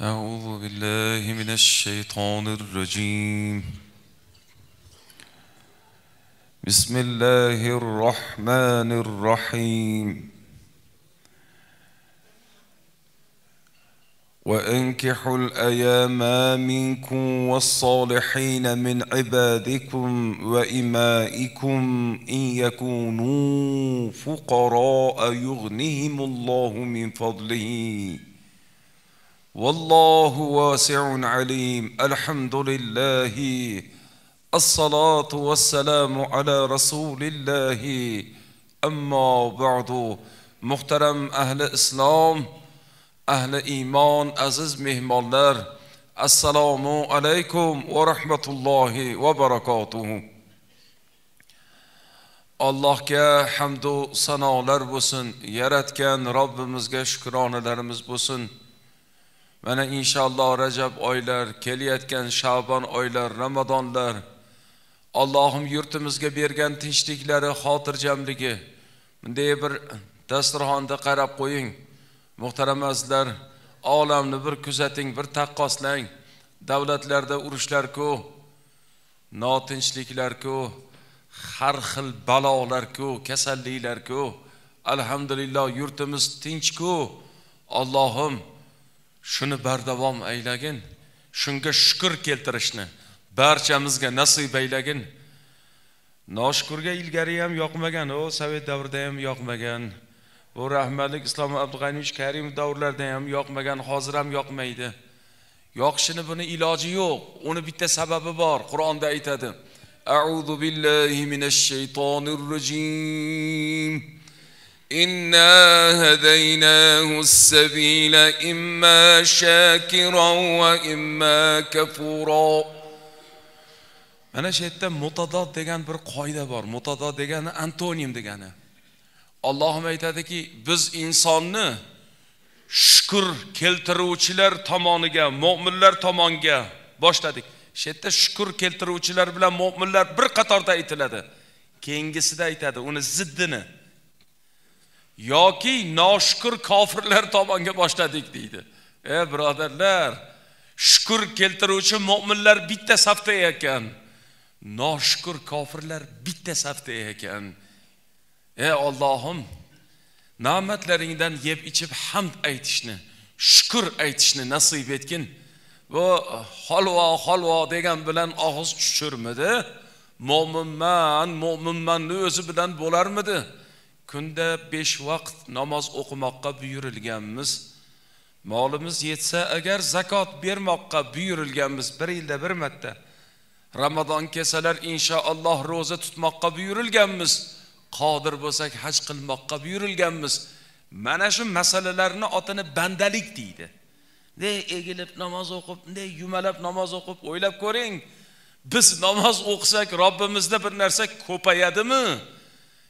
أعوذ بالله من الشيطان الرجيم بسم الله الرحمن الرحيم وانكحوا الايام منكم والصالحين من عبادكم وامائكم ان يكونوا فقراء يغنهم الله من فضله والله واسع عليم الحمد لله الصلاة والسلام على رسول الله أما بعد محترم أهل إسلام أهل إيمان أزز مهمالر السلام عليكم ورحمة الله وبركاته الله كه حمد و سنالر بسن يرتكن رب مزج شكرانه در مز بسن mana inshaalloh rajab oylar kelayotgan shavbon oylar ramazonlar allohim yurtimizga bergan tinchliklari xotirjamligi bunday bir dasturxonda qarab qo'ying muhtaram azizlar olamni bir kuzating bir taqqoslang davlatlarda urushlarku notinchliklarku har xil balolarku kasalliklarku alhamdulillah yurtimiz tinchku allohim shuni bardavom aylagin shunga shukur keltirishni barchamizga nasib aylagin noshukurga ilgari ham yoqmagan u sovet davrida ham yoqmagan bu rahmatli islom abdug'aniyevich karimov davrlarida ham yoqmagan hozir ham yoqmaydi yoqishini buni iloji yo'q uni bitta sababi bor qur'onda aytadi auzu billahi minash shaytonir rojim إنا هديناه السبيل إما شاكرا وإما كفورا mana shu yerda mutadod degan bir qoida bor mutadod degani antonim degani allohim aytadiki biz insonni shukur keltiruvchilar tomoniga mo'minlar tomonga boshladik shu yerda shukur keltiruvchilar bilan mo'minlar bir qatorda aytiladi keyingisida aytadi uni ziddini yoki noshukur kofirlar tomonga boshladik deydi ey birodarlar shukur keltiruvchi mo'minlar bitta safda ekan noshukur kofirlar bitta safda ekan ey ollohim ne'matlaringdan yeb ichib hamd aytishni shukur aytishni nasib etgin bu holvo holvo degan bilan og'iz tushirmidi mo'minman mo'minmanni o'zi bilan bo'larmidi kunda besh vaqt namoz o'qimoqqa buyurilganmiz molimiz yetsa agar zakot bermoqqa buyurilganmiz bir yilda bir marta ramazon kelsalar inshaalloh ro'za tutmoqqa buyurilganmiz qodir bo'lsak haj qilmoqqa buyurilganmiz mana shu masalalarni otini bandalik deydi ne egilib namoz o'qib ne yumalab namoz o'qib o'ylab ko'ring biz namoz o'qisak robbimizda bir narsa ko'payadimi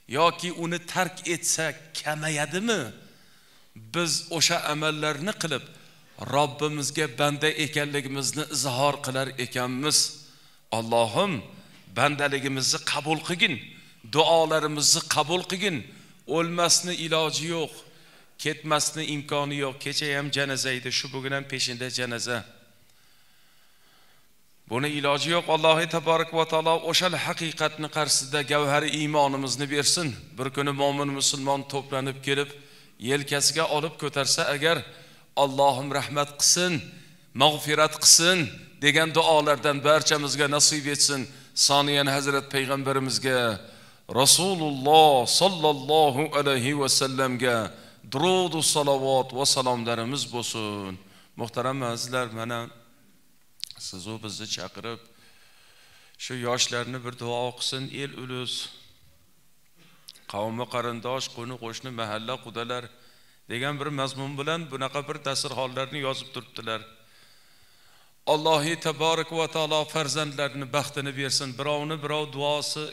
yoki uni tark etsa kamayadimi biz o'sha amallarni qilib robbimizga banda ekanligimizni izhor qilar ekanmiz allohim bandaligimizni qabul qilgin duolarimizni qabul qilgin o'lmasni iloji yo'q ketmasni imkoni yo'q kecha ham janoza edi shu bugun ham peshinda janoza buni iloji yo'q allohi taborak va taolo o'sha haqiqatni qarshisida gavhari iymonimizni bersin bir kuni mo'min musulmon to'planib kelib yelkasiga olib ko'tarsa agar allohim rahmat qilsin mag'firat qilsin degan duolardan barchamizga nasib etsin soniyan hazrat payg'ambarimizga rasululloh sollallohu alayhi vasallamga durudu salovat va salomlarimiz bo'lsin muhtaram azizlar mana sizu bizni chaqirib shu yoshlarni bir duo o'qisin el ulus qavmi qarindosh qo'ni qo'shni mahalla qudalar degan bir mazmun bilan bunaqa bir dasturxonlarni yozib turibdilar allohi taborak va taolo farzandlarini baxtini bersin birovni birov duosi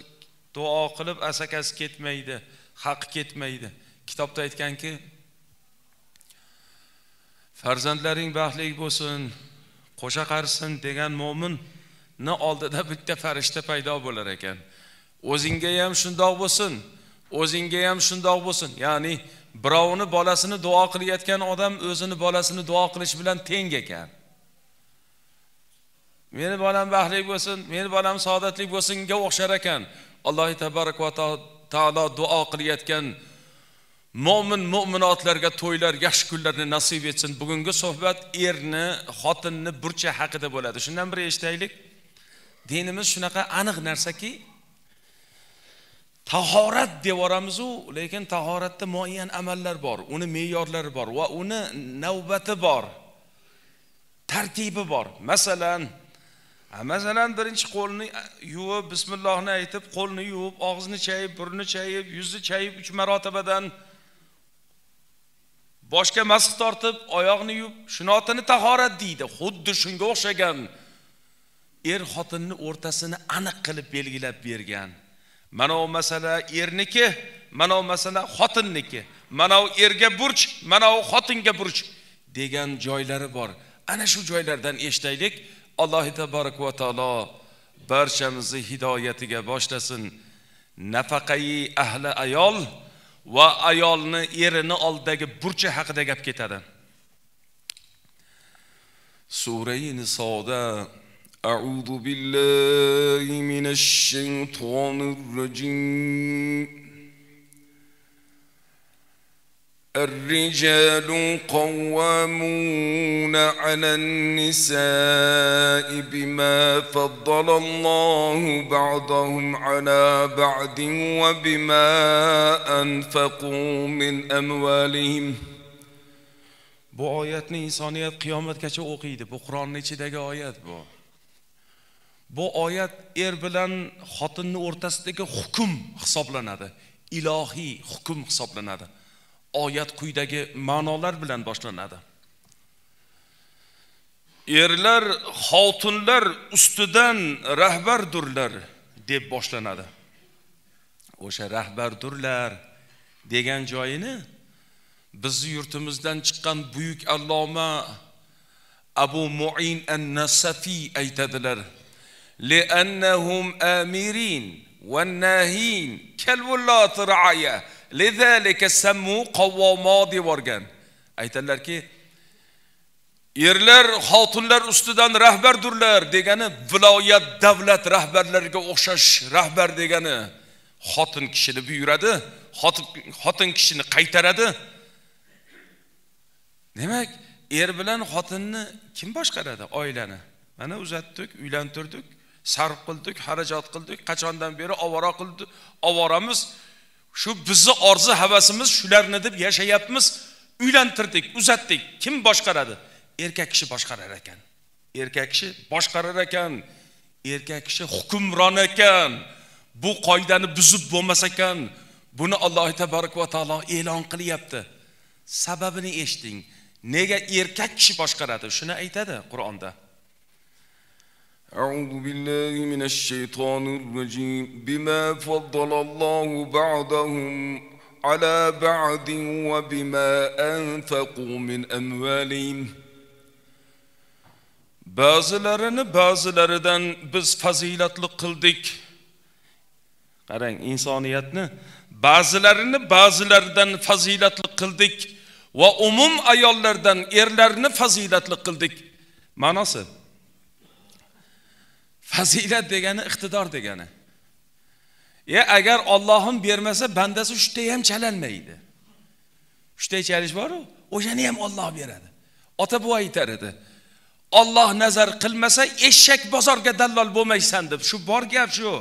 duo qilib asakasi ketmaydi haqi ketmaydi kitobda aytganki farzandlaring baxtli bo'lsin qo'sha qarsin degan mo'minni oldida bitta farishta paydo bo'lar ekan o'zingga ham shundoq bo'lsin o'zingga ham shundoq bo'lsin ya'ni birovni bolasini duo qilayotgan odam o'zini bolasini duo qilish bilan teng ekan meni bolam baxtli bo'lsin meni bolam saodatli bo'lsinga o'xshar ekan alloh tabaraka va taolo duo qilayotgan mo'min mo'minotlarga to'ylar yaxshi kunlarni nasib etsin bugungi suhbat erni xotinni burchi haqida bo'ladi shundan biri eshitaylik dinimiz shunaqa aniq narsaki tahorat deb yuboramizu lekin tahoratda muayyan amallar bor uni me'yorlari bor va uni navbati bor tartibi bor masalan masalan birinchi qo'lni yuvib bismillohni aytib qo'lni yuvib og'izni chayib burni chayib yuzni chayib uch marotabadan boshga masx tortib oyoqni yuvib shunotini tahorat deydi xuddi shunga o'xshagan er xotinni o'rtasini aniq qilib belgilab bergan mana bu masala erniki mana bu masala xotinniki mana bu erga burch mana bu xotinga burch degan joylari bor ana shu joylardan eshitaylik alloh taborak va taolo barchamizni hidoyatiga boshlasin nafaqai ahli ayol va ayolni erini oldidagi burchi haqida gap ketadi surai nisoda أعوذ billahi minash shaytonir الرجيم الرجال قوامون على النساء بما فضل الله بعضهم على بعض وبما أنفقوا من أموالهم bu oyatni insoniyat qiyomatgacha o'qiydi bu qur'onni ichidagi oyat bu bu oyat er bilan xotinni o'rtasidagi hukm hisoblanadi ilohiy hukm hisoblanadi oyat quyidagi ma'nolar bilan boshlanadi erlar xotinlar ustidan rahbardurlar deb boshlanadi o'sha rahbardurlar degan joyini bizni yurtimizdan chiqqan buyuk alloma abu muin an nasafiy aytadilar لأنهم amirin والناهين كالولاة رعايا lezalika sammu qavvomo deb yuborgan aytadilarki erlar xotinlar ustidan rahbardurlar degani viloyat davlat rahbarlariga o'xshash rahbar degani xotin kishini buyuradi xotin xotin kishini qaytaradi demak er bilan xotinni kim boshqaradi oilani mana uzatdik uylantirdik sarf qildik xarajat qildik qachondan beri ovora qildi ovoramiz shu bizni orzu havasimiz shularni deb yashayapmiz uylantirdik uzatdik kim boshqaradi erkak kishi boshqarar ekan erkak kishi boshqarar ekan erkak kishi hukmron ekan bu qoidani buzib bo'lmas ekan buni alloh tabarak va taolo e'lon qilyapti sababini eshiting nega erkak kishi boshqaradi shuni aytadi qur'onda أعوذ بالله من الشيطان الرجيم بما فضل الله بعضهم على بعض وبما أنفقوا من أموالهم Bazılarını bazılarından biz fazilatlı kıldık. Qarang, ne? ba'zilarini ba'zilaridan fazilatli kıldık. va umum ayollardan erlarni kıldık. qildik. Ma'nosi fazilat degani iqtidor degani ya agar ollohim bermasa bandasi uchta ham chalanmaydi uchta chalish boru o'shani ham olloh beradi ota buva aytar edi olloh nazar qilmasa eshak bozorga dallol bo'lmaysan deb shu bor gap shu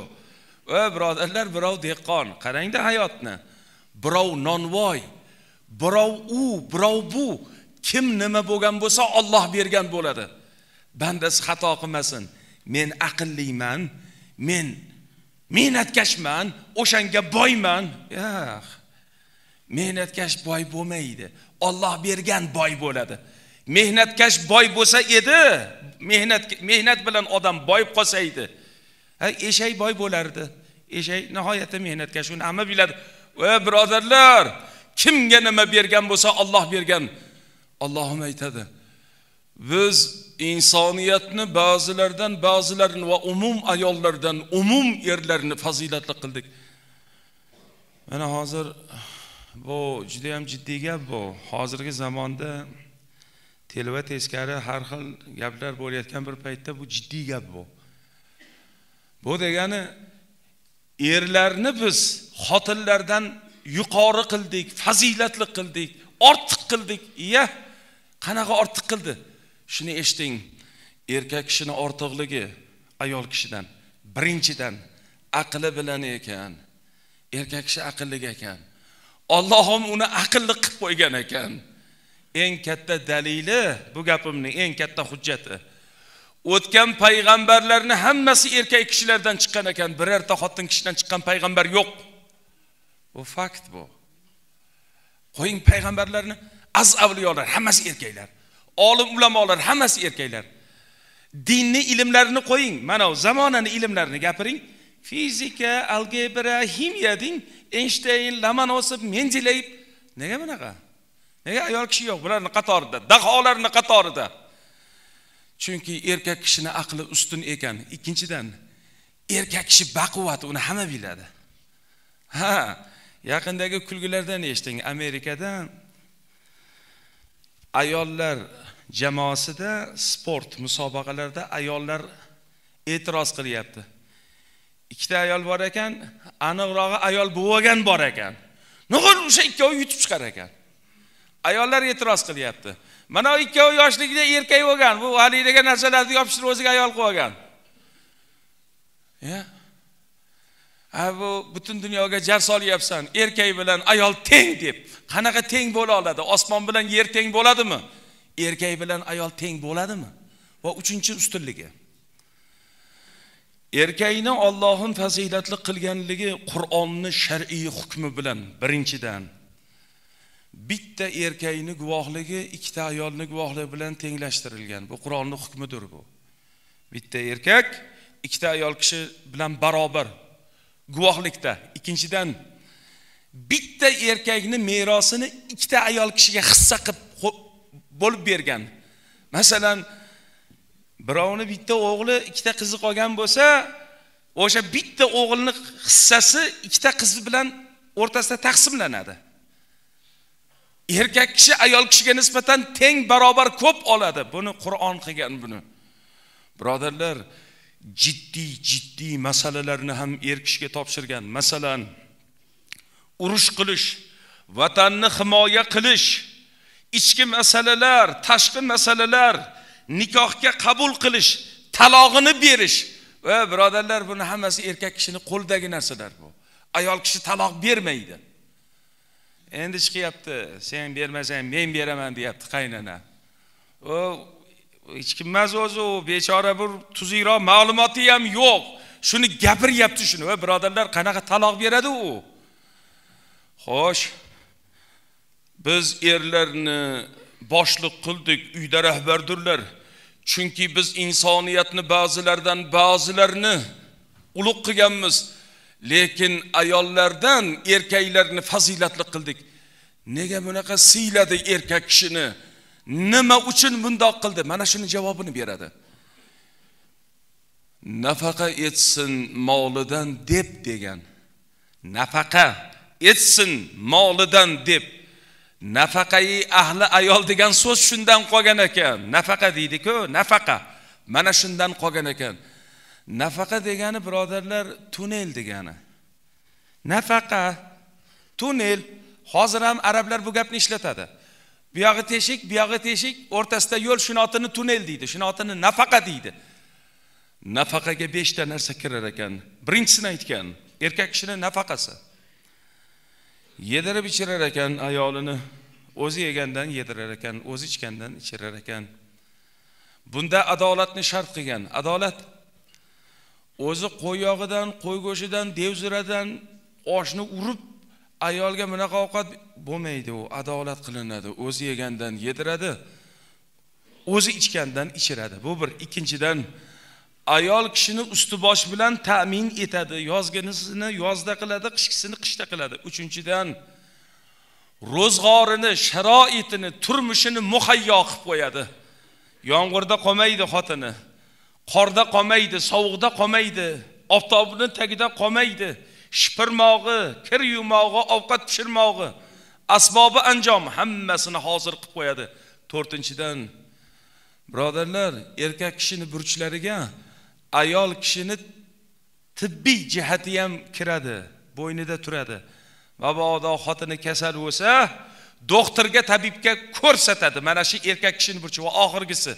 va birodarlar birov dehqon qarangda hayotni birov nonvoy birov u birov bu kim nima bo'lgan bo'lsa olloh bergan bo'ladi bandasi xato qilmasin men aqlliman men mehnatkashman o'shanga boyman yo'q mehnatkash boy bo'lmaydi Alloh bergan boy bo'ladi mehnatkash boy bo'lsa edi mehnat mehnat bilan odam boy qolsa edi eshak boy bo'lardi eshak nihoyatda mehnatkash uni hamma biladi va birodarlar kimga nima bergan bo'lsa Alloh bergan Allohim aytadi biz insoniyatni ba'zilardan ba'zilarini va umum ayollardan umum erlarni fazilatli qildik mana hozir bu juda yam jiddiy gap bu hozirgi zamonda telva teskari har xil gaplar bo'layotgan bir paytda bu jiddiy gap bu bu degani erlarni biz xotinlardan yuqori qildik fazilatli qildik ortiq qildik iya qanaqa ortiq qildi shuni eshiting erkak kishini ortiqligi ayol kishidan birinchidan aqli bilan ekan erkak kishi aqlli ekan Alloh ham uni aqlli qilib qo'ygan ekan eng katta dalili bu gapimning eng katta hujjati o'tgan payg'ambarlarni hammasi erkak kishilardan chiqqan ekan birorta xotin kishidan chiqqan payg'ambar yo'q bu fakt bu qo'ying payg'ambarlarni az avliyolar hammasi erkaklar olim ulamolar hammasi erkaklar dinni ilmlarini qo'ying mana zamonani ilmlarini gapiring fizika algebra ximiya deng enshtayn lomonosov mendeleyev nega bunaqa nega ayol kishi yo'q bularni qatorida daholarni qatorida chunki erkak kishini aqli ustun ekan ikkinchidan erkak kishi baquvvat uni hamma biladi ha yaqindagi kulgulardan eshiting amerikadan ayollar jamoasida sport musobaqalarida ayollar e'tiroz qilyapti ikkita ayol bor ekan aniqrog'i ayol bo'lgan bor ekan nuqul o'sha ikkovi yutib chiqar ekan ayollar e'tiroz qilyapti mana u ikkovi yoshligida erkak bo'lgan bu haligidagi narsalarni yopishtirib o'ziga ayol qilib olgan yeah. a bu butun dunyoga jar solyapsan erkak bilan ayol teng deb qanaqa teng bo'la oladi osmon bilan yer teng bo'ladimi erkak bilan ayol teng bo'ladimi va uchinchi ustunligi erkakni ollohni fazilatli qilganligi qur'onni shar'iy hukmi bilan birinchidan bitta erkakni guvohligi ikkita ayolni guvohligi bilan tenglashtirilgan bu qur'onni hukmidir bu bitta erkak ikkita ayol kishi bilan barobar guvohlikda ikkinchidan bitta erkakni merosini ikkita ayol kishiga hissa qilib bo'lib bergan masalan birovni bitta o'g'li ikkita qizi qolgan bo'lsa o'sha bitta o'g'ilni hissasi ikkita qizi bilan o'rtasida taqsimlanadi erkak kishi ayol kishiga nisbatan teng barobar ko'p oladi buni qur'on qilgan buni birodarlar jiddiy jiddiy masalalarni ham erkishga topshirgan masalan urush qilish vatanni himoya qilish ichki masalalar tashqi masalalar nikohga qabul qilish talog'ini berish va birodarlar buni hammasi erkak kishini qo'lidagi narsalar bu ayol kishi taloq bermaydi endi chiqyapti sen bermasang men beraman deyapti qaynona hech kim emas o'zi u bechora bir tuzukroq ma'lumoti ham yo'q shuni gapiryapti shuni voy birodarlar qanaqa taloq beradi u xo'sh biz erlarni boshliq qildik uyda rahbardirlar chunki biz insoniyatni ba'zilardan ba'zilarini ulug' qilganmiz lekin ayollardan erkaklarni fazilatli qildik nega bunaqa siyladi erkak kishini nima uchun bundoq qildi mana shuni javobini beradi nafaqa etsin molidan deb degan nafaqa etsin molidan deb nafaqai ahli ayol degan so'z shundan qolgan ekan nafaqa deydiku nafaqa mana shundan qolgan ekan nafaqa degani birodarlar tunnel degani nafaqa tunnel hozir ham arablar bu gapni ishlatadi buyog'i teshik buyog'i teshik o'rtasida yo'l shuni otini tunnel deydi shuni otini nafaqa deydi nafaqaga beshta narsa kirar ekan birinchisini aytgan erkak kishini nafaqasi yedirib ichirar ekan ayolini o'zi yegandan yedirar ekan o'zi ichgandan ichirar ekan bunda adolatni shart qilgan adolat o'zi qo'y yog'idan qo'y go'shtidan devzuradan oshni urib ayolga bunaqa ovqat bo'lmaydi u adolat qilinadi o'zi yegandan yediradi o'zi ichgandan ichiradi bu bir ikkinchidan ayol kishini usti bosh bilan ta'min etadi yozginisini yozda qiladi qishkisini qishda qiladi uchinchidan ro'zg'orini sharoitini turmushini muhayyo qilib qo'yadi yomg'irda qolmaydi xotini qorda qolmaydi sovuqda qolmaydi oftobni tagida qolmaydi shipirmog'i kir yuvmog'i ovqat pishirmog'i asbobi anjom hammasini hozir qilib qo'yadi to'rtinchidan birodarlar erkak kishini burchlariga ayol kishini tibbiy jihati ham kiradi bo'ynida turadi mabodo xotini kasal bo'lsa doktorga tabibga ko'rsatadi mana shu erkak kishini burchi va oxirgisi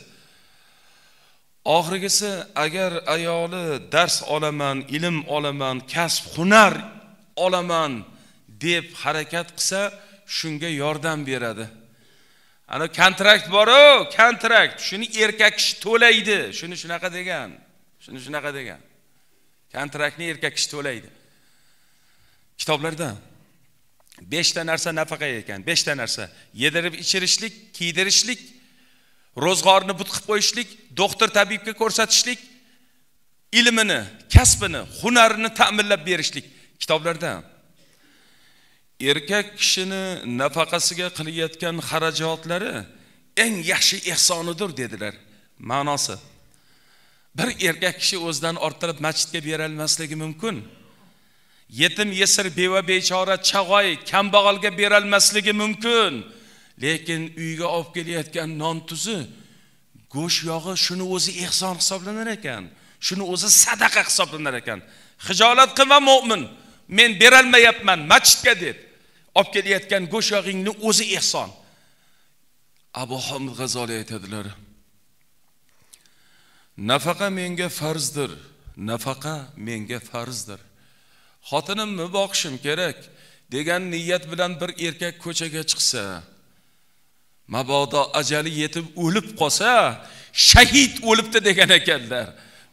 oxirgisi agar ayoli dars olaman ilm olaman kasb hunar olaman deb harakat qilsa shunga yordam beradi ana kontrakt boru kontrakt shuni erkak kishi to'laydi shuni shunaqa degan shuni shunaqa degan kontraktni erkak kishi to'laydi kitoblarda beshta narsa nafaqa ekan beshta narsa yedirib ichirishlik kiydirishlik ro'zg'orni but qilib qo'yishlik doktor tabibga ko'rsatishlik ilmini kasbini hunarini ta'minlab berishlik kitoblarda erkak kishini nafaqasiga qilayotgan xarajatlari eng yaxshi ehsonidir dedilar ma'nosi bir erkak kishi o'zidan orttirib masjidga berolmasligi mumkin yetim yesir beva bechora chag'oy kambag'alga berolmasligi mumkin lekin uyga olib kelayotgan non tuzi go'sht yog'i shuni o'zi ehson hisoblanar ekan shuni o'zi sadaqa hisoblanar ekan hijolat qilma mo'min men berolmayapman masjidga deb olib kelayotgan go'sht yog'ingni o'zi ehson abu homid g'azoliy aytadilar nafaqa menga farzdir nafaqa menga farzdir xotinimni boqishim kerak degan niyat bilan bir erkak ko'chaga chiqsa mabodo ajali yetib o'lib qolsa shahid o'libdi degan ekanlar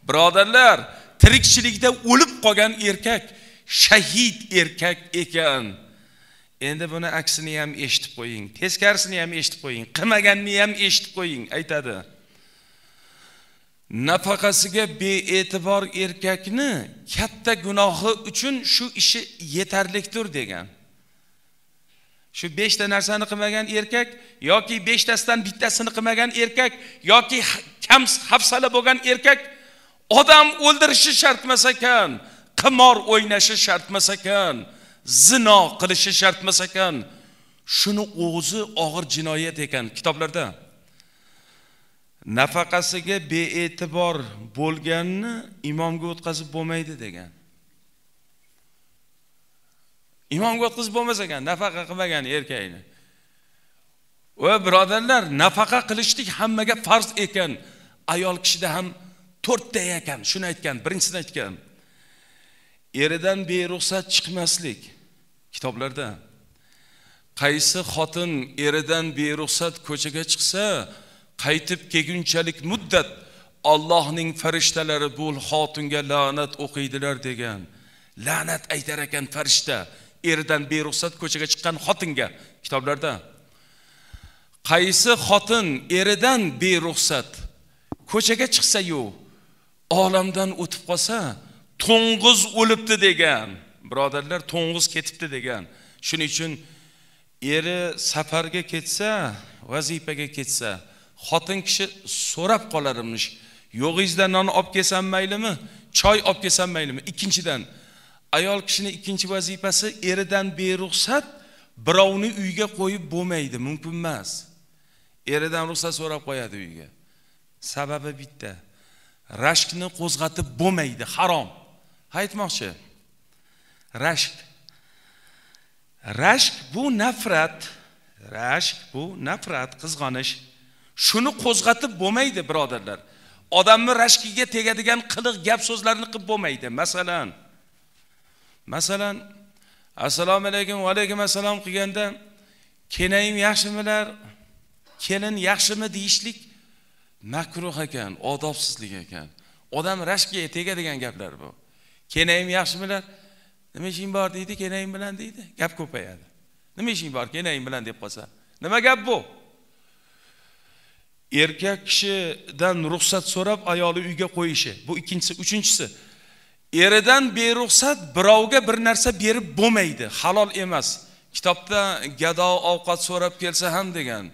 birodarlar tirikchilikda o'lib qolgan erkak shahid erkak ekan endi buni aksini ham eshitib qo'ying teskarisini ham eshitib qo'ying qilmaganini ham eshitib qo'ying aytadi nafaqasiga bee'tibor erkakni katta gunohi uchun shu ishi yetarlikdir degan shu 5 ta narsani qilmagan erkak yoki 5 tasidan bittasini qilmagan erkak yoki kam hafsala bo'lgan erkak odam o'ldirishi shart emas ekan qimor o'ynashi shart emas ekan zino qilishi shart emas ekan shuni o'zi og'ir jinoyat ekan kitoblarda nafaqasiga bee'tibor bo'lganni imomga o'tkazib bo'lmaydi degan imomga o'tkazib bo'lmas ekan nafaqa qilmagan erkakni va birodarlar nafaqa qilishlik hammaga farz ekan ayol kishida ham to'rtta ekan shuni aytgan birinchisini aytgan eridan beruxsat chiqmaslik kitoblarda qaysi xotin eridan beruxsat ko'chaga chiqsa qaytib kelgunchalik muddat Allohning farishtalari bu xotinga la'nat o'qiydilar degan la'nat aytar ekan farishta eridan beruxsat ko'chaga chiqqan xotinga kitoblarda qaysi xotin eridan beruxsat ko'chaga chiqsayu olamdan o'tib qolsa to'ng'iz o'libdi degan birodarlar to'ng'iz ketibdi degan shuning uchun eri safarga ketsa vazifaga ketsa xotin kishi so'rab qolarmish yo'g'ingizdan non olib kelsam maylimi choy olib kelsam maylimi ikkinchidan ayol kishini ikkinchi vazifasi eridan beruxsat birovni uyga qo'yib bo'lmaydi mumkin emas eridan ruxsat so'rab qo'yadi uyga sababi bitta rashkni qo'zg'atib bo'lmaydi harom aytmoqchi rashk rashk bu nafrat rashk bu nafrat qizg'onish shuni qo'zg'atib bo'lmaydi birodarlar odamni rashkiga tegadigan qiliq gap so'zlarni qilib bo'lmaydi masalan masalan assalomu alaykum va alaykum assalom qilganda kenayim yaxshimilar kelin yaxshimi deyishlik makruh ekan odobsizlik ekan odam rashkga tegadigan gaplar bu kenayim yaxshimilar nima ishing bor deydi kenayim bilan deydi gap ko'payadi nima ishing bor kenayim bilan deb qolsa nima gap bu erkak kishidan ruxsat so'rab ayoli uyga qo'yishi bu ikkinchisi uchinchisi eridan beruxsat birovga bir narsa berib bo'lmaydi halol emas kitobda gado ovqat so'rab kelsa ham degan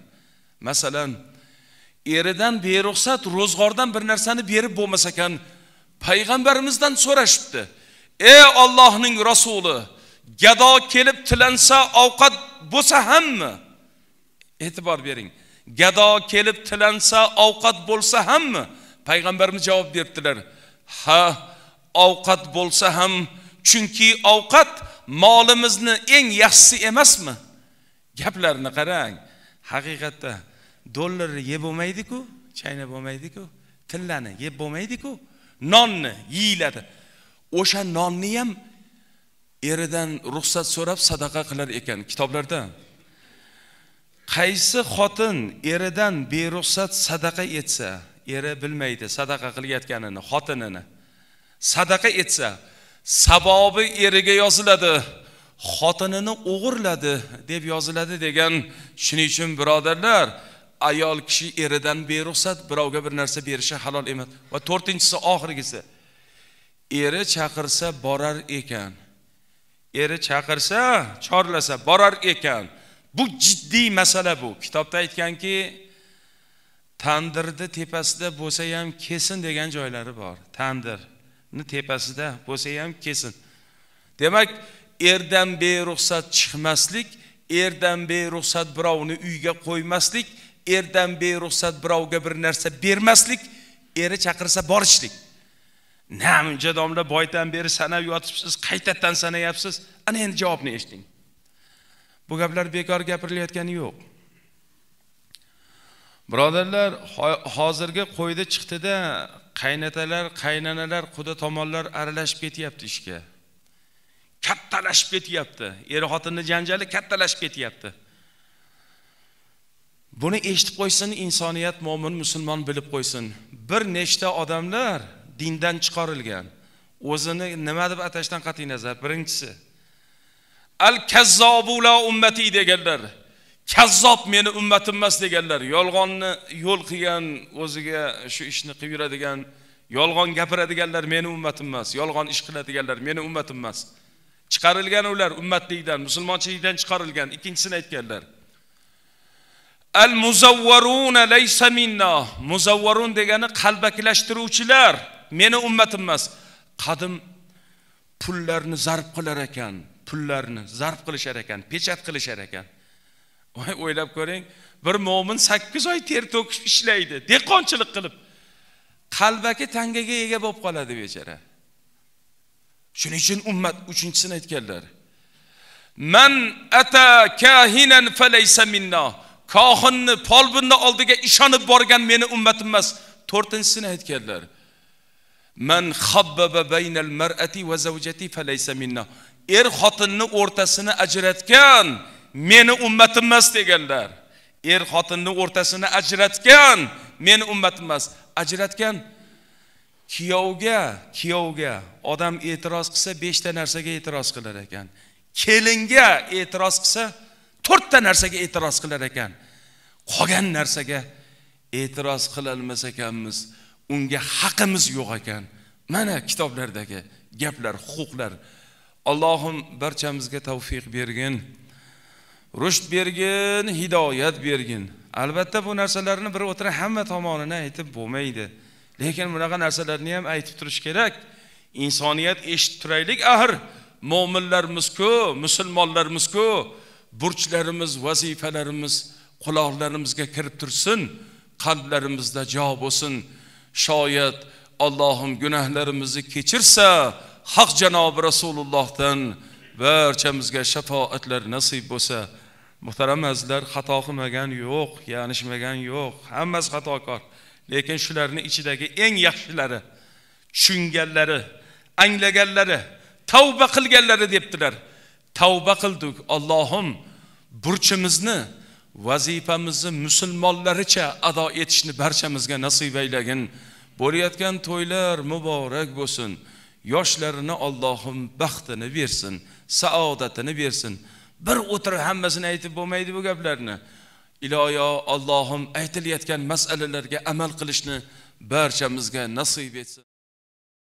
masalan eridan beruxsat ro'zg'ordan bir narsani berib bo'lmas ekan payg'ambarimizdan so'rashibdi ey ollohning rasuli gado kelib tilansa ovqat bo'lsa hammi e'tibor bering gado kelib tilansa ovqat bo'lsa hammi payg'ambarimiz javob beribdilar ha ovqat bo'lsa ham chunki ovqat molimizni eng yaxshisi emasmi gaplarni qarang haqiqatda dollarni yeb bo'lmaydiku chaynab bo'lmaydiku tillani yeb bo'lmaydiku nonni yeyiladi o'sha nonni ham eridan ruxsat so'rab sadaqa qilar ekan kitoblarda qaysi xotin eridan beruxsat sadaqa etsa eri bilmaydi sadaqa qilayotganini xotinini sadaqa etsa savobi eriga yoziladi xotinini o'g'irladi deb yoziladi degan shuning uchun birodarlar ayol kishi eridan beruxsat birovga bir narsa berishi halol emas va to'rtinchisi oxirgisi eri chaqirsa borar ekan eri chaqirsa chorlasa borar ekan bu jiddiy masala bu kitobda aytganki tandirni tepasida bo'lsa ham kesin degan joylari bor tandir tepasida bo'lsa ham kelsin demak erdan beruxsat chiqmaslik erdan beruxsat birovni uyga qo'ymaslik erdan beruxsat birovga bir narsa bermaslik eri chaqirsa borishlik na muncha domla boydan beri sanab yotibsiz qaytadan sanayapsiz ana endi javobni eshiting bu gaplar bekor gapirilayotgani yo'q birodarlar hozirgi qo'yda chiqdida qaynatalar qaynonalar quda tomonlar aralashib ketyapti ishga kattalashib ketyapti er xotinni janjali kattalashib ketyapti buni eshitib qo'ysin insoniyat mo'min musulmon bilib qo'ysin bir nechta odamlar dindan chiqarilgan o'zini nima deb atashdan qat'iy nazar birinchisi al kazzobula ummati deganlar kazzob meni ummatim emas deganlar yolg'onni yo'l qilgan o'ziga shu ishni qilib yuradigan yolg'on gapiradiganlar meni ummatim emas yolg'on ish qiladiganlar meni ummatim emas chiqarilgan ular ummatlikdan musulmonchilikdan chiqarilgan ikkinchisini aytganlar al muzavvaruna laysa minna muzavvarun degani qalbakilashtiruvchilar meni ummatim emas qadim pullarni zarb qilar ekan pullarni zarb qilishar ekan pechat qilishar ekan voy o'ylab ko'ring bir mo'min sakkiz oy ter to'kib ishlaydi dehqonchilik qilib qalbaki tangaga ega bo'lib qoladi bechara shuning uchun ummat uchinchisini aytganlar man ata kahinan falaysa minna kohinni polbinni oldiga ishonib borgan meni ummatim emas to'rtinchisini aytganlar man xabbaba baynal mar'ati va zavjati falaysa minna er xotinni o'rtasini ajratgan meni ummatim emas deganlar er xotinni o'rtasini ajratgan meni ummatim emas ajratgan kuyovga kuyovga odam e'tiroz qilsa beshta narsaga e'tiroz qilar ekan kelinga e'tiroz qilsa to'rtta narsaga e'tiroz qilar ekan qolgan narsaga e'tiroz qilolmas ekanmiz unga haqimiz yo'q ekan mana kitoblardagi gaplar huquqlar allohim barchamizga tavfiq bergin rusht bergin hidoyat bergin albatta bu narsalarni bir o'tira hamma tomonini aytib bo'lmaydi lekin bunaqa narsalarni ham aytib turish kerak insoniyat eshitib turaylik axir mo'minlarmizku musulmonlarmizku burchlarimiz vazifalarimiz quloqlarimizga kirib tursin qalblarimizda jo bo'lsin shoyat allohim gunohlarimizni kechirsa haq janobi rasulullohdan barchamizga shafoatlar nasib bo'lsa muhtaram azizlar xato qilmagan yo'q yanishmagan yo'q hammasi xatokor lekin shularni ichidagi eng yaxshilari tushunganlari anglaganlari tavba qilganlari debdilar tavba qildik allohim burchimizni vazifamizni musulmonlaricha ado etishni barchamizga nasib aylagin bo'layotgan to'ylar muborak bo'lsin yoshlarini allohim baxtini bersin saodatini bersin bir o'tirib hammasini aytib bo'lmaydi bu gaplarni iloyo allohim aytilayotgan masalalarga amal qilishni barchamizga nasib etsin